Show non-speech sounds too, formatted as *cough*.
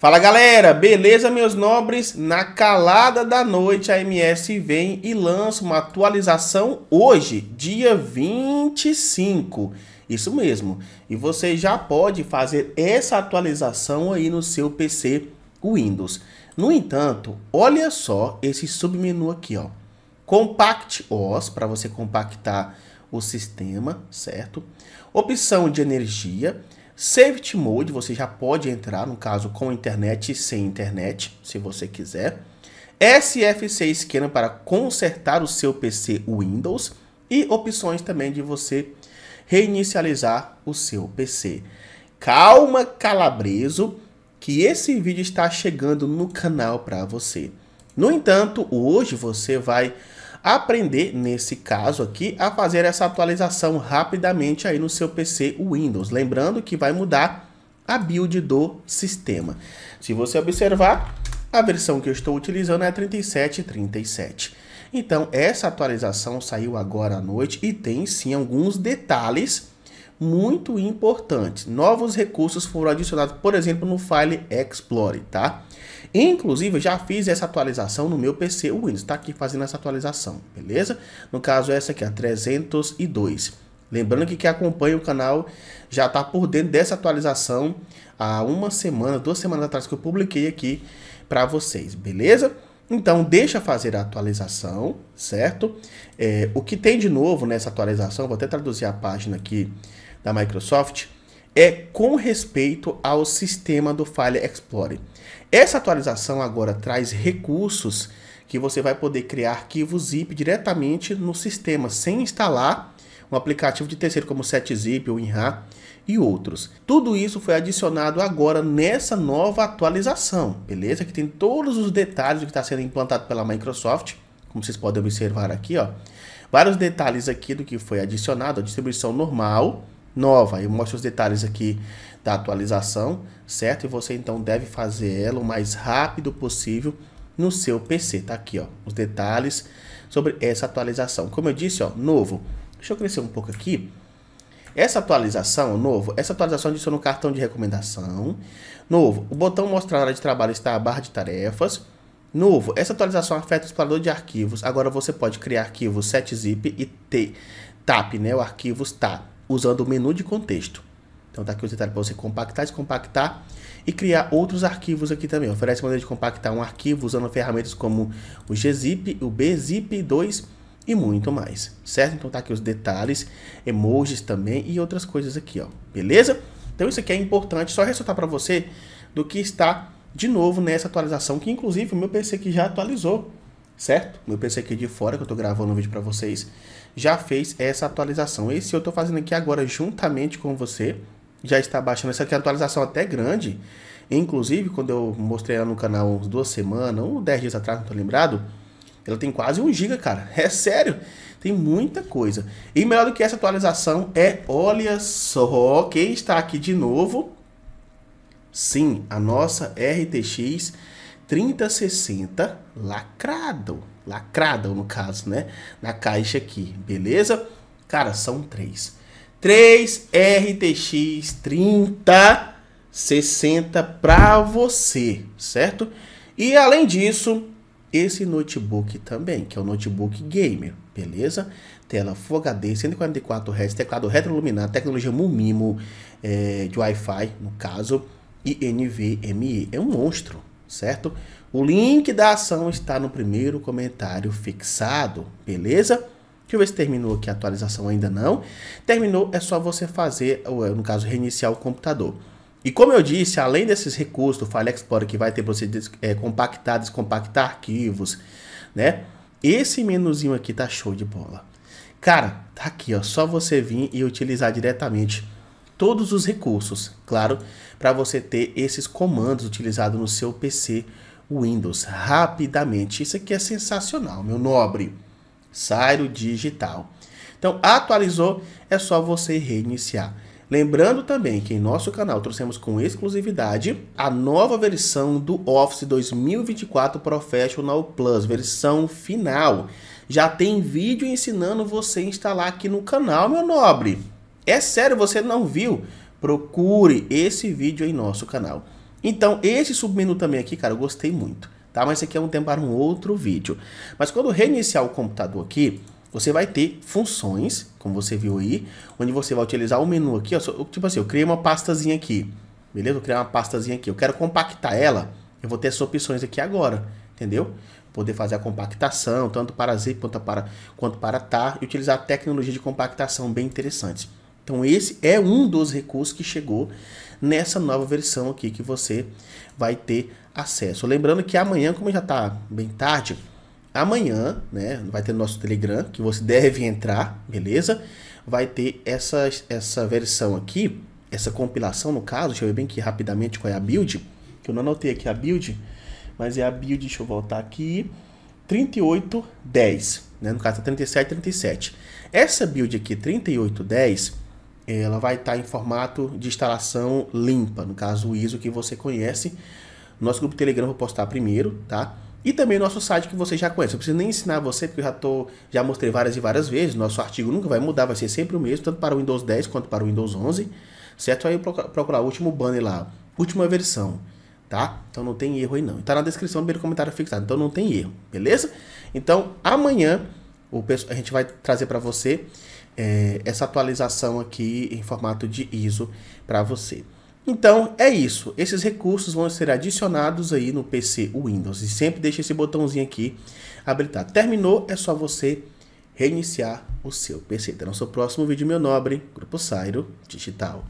Fala galera, beleza meus nobres? Na calada da noite a MS vem e lança uma atualização hoje, dia 25. Isso mesmo. E você já pode fazer essa atualização aí no seu PC Windows. No entanto, olha só esse submenu aqui, ó. Compact OS para você compactar o sistema, certo? Opção de energia Safety Mode, você já pode entrar, no caso, com internet e sem internet, se você quiser. SFC Scanner para consertar o seu PC Windows e opções também de você reinicializar o seu PC. Calma, calabreso, que esse vídeo está chegando no canal para você. No entanto, hoje você vai aprender, nesse caso aqui, a fazer essa atualização rapidamente aí no seu PC Windows. Lembrando que vai mudar a build do sistema. Se você observar, a versão que eu estou utilizando é 3737. Então, essa atualização saiu agora à noite e tem sim alguns detalhes muito importante. Novos recursos foram adicionados, por exemplo, no file Explore, tá? Inclusive, eu já fiz essa atualização no meu PC o Windows, tá aqui fazendo essa atualização, beleza? No caso, essa aqui, a 302. Lembrando que quem acompanha o canal já está por dentro dessa atualização há uma semana, duas semanas atrás que eu publiquei aqui para vocês, beleza? Então, deixa fazer a atualização, certo? É, o que tem de novo nessa atualização, vou até traduzir a página aqui da Microsoft é com respeito ao sistema do File Explorer. Essa atualização agora traz recursos que você vai poder criar arquivos zip diretamente no sistema, sem instalar um aplicativo de terceiro como 7zip ou WinRAR e outros. Tudo isso foi adicionado agora nessa nova atualização, beleza? Que tem todos os detalhes do que está sendo implantado pela Microsoft, como vocês podem observar aqui, ó. Vários detalhes aqui do que foi adicionado, a distribuição normal, nova. Eu mostro os detalhes aqui da atualização, certo? E você então deve fazer ela o mais rápido possível no seu PC. Tá aqui, ó, os detalhes sobre essa atualização. Como eu disse, ó, novo. Deixa eu crescer um pouco aqui. Essa atualização, novo, essa atualização adiciona no cartão de recomendação. Novo, o botão mostrar área de trabalho está a barra de tarefas. Novo, essa atualização afeta o explorador de arquivos. Agora você pode criar arquivos setzip e t, tap, né? O arquivos tap usando o menu de contexto. Então tá aqui os detalhes para você compactar, descompactar e criar outros arquivos aqui também. Oferece maneira de compactar um arquivo usando ferramentas como o gzip, o bzip2 e muito mais, certo? Então tá aqui os detalhes, emojis também e outras coisas aqui, ó. Beleza? Então isso aqui é importante, só ressaltar para você do que está de novo nessa atualização, que inclusive o meu PC aqui já atualizou, certo? Meu PC aqui de fora, que eu estou gravando o um vídeo para vocês, já fez essa atualização. Esse eu estou fazendo aqui agora juntamente com você. Já está baixando essa aqui, é atualização até grande. Inclusive, quando eu mostrei ela no canal uns duas semanas, ou dez dias atrás, não estou lembrado, ela tem quase um giga, cara. *laughs* É sério. Tem muita coisa. E melhor do que essa atualização é, olha só, quem está aqui de novo. Sim, a nossa RTX 3060 lacrado. Lacrado, no caso, né? Na caixa aqui, beleza? Cara, são três. Três RTX 3060 para você, certo? E além disso, esse notebook também, que é o notebook gamer, beleza? Tela Full HD, 144 Hz, teclado retroiluminado, tecnologia Mumimo é, de Wi-Fi, no caso, e NVMe. É um monstro, certo? O link da ação está no primeiro comentário fixado, beleza? Deixa eu ver se terminou aqui a atualização, ainda não. Terminou, é só você fazer, é, no caso, reiniciar o computador. E como eu disse, além desses recursos do File Explorer que vai ter para você é, compactar, descompactar arquivos, né? Esse menuzinho aqui tá show de bola. Cara, tá aqui, ó, só você vir e utilizar diretamente todos os recursos, claro, para você ter esses comandos utilizados no seu PC Windows rapidamente. Isso aqui é sensacional, meu nobre. Sairo Digital. Então, atualizou, é só você reiniciar. Lembrando também que em nosso canal trouxemos com exclusividade a nova versão do Office 2024 Professional Plus, versão final. Já tem vídeo ensinando você a instalar aqui no canal, meu nobre. É sério, você não viu? Procure esse vídeo em nosso canal. Então, esse submenu também aqui, cara, eu gostei muito, tá? Mas esse aqui é um tempo para um outro vídeo. Mas quando reiniciar o computador aqui, você vai ter funções, como você viu aí, onde você vai utilizar o menu aqui, ó, tipo assim, eu criei uma pastazinha aqui, beleza? Eu criei uma pastazinha aqui, eu quero compactar ela, eu vou ter essas opções aqui agora, entendeu? Poder fazer a compactação, tanto para zip quanto para, quanto para tar, tá, e utilizar a tecnologia de compactação bem interessante. Então esse é um dos recursos que chegou nessa nova versão aqui que você vai ter acesso. Lembrando que amanhã, como já está bem tarde, amanhã, né, vai ter nosso Telegram que você deve entrar, beleza? Vai ter essa essa versão aqui, essa compilação no caso, deixa eu ver bem aqui rapidamente qual é a build, que eu não anotei aqui a build, mas é a build, deixa eu voltar aqui, 3810, né? No caso tá 3737. Essa build aqui 3810 ela vai estar tá em formato de instalação limpa, no caso o ISO que você conhece. Nosso grupo Telegram vou postar primeiro, tá? E também nosso site que você já conhece. Eu preciso nem ensinar você, porque eu já, tô, já mostrei várias e várias vezes. Nosso artigo nunca vai mudar, vai ser sempre o mesmo, tanto para o Windows 10 quanto para o Windows 11. Certo? Aí procurar o último banner lá, última versão, tá? Então não tem erro aí não. Está na descrição do comentário fixado, então não tem erro, beleza? Então amanhã o, a gente vai trazer para você é, essa atualização aqui em formato de ISO para você. Então é isso, esses recursos vão ser adicionados aí no PC Windows e sempre deixa esse botãozinho aqui habilitado. Terminou, é só você reiniciar o seu PC. Até então, nosso próximo vídeo, meu nobre, Grupo Sairo Digital.